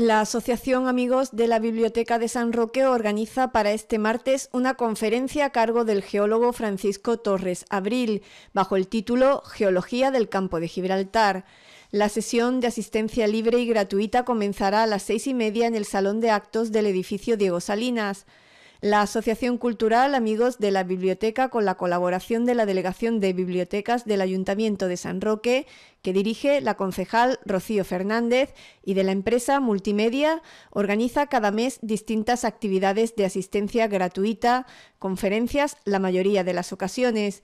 La Asociación Amigos de la Biblioteca de San Roque organiza para este martes una conferencia a cargo del geólogo Francisco Torres Abril, bajo el título Geología del Campo de Gibraltar. La sesión de asistencia libre y gratuita comenzará a las seis y media en el Salón de Actos del edificio Diego Salinas. La Asociación Cultural Amigos de la Biblioteca, con la colaboración de la Delegación de Bibliotecas del Ayuntamiento de San Roque, que dirige la concejal Rocío Fernández, y de la empresa Multimedia, organiza cada mes distintas actividades de asistencia gratuita, conferencias la mayoría de las ocasiones.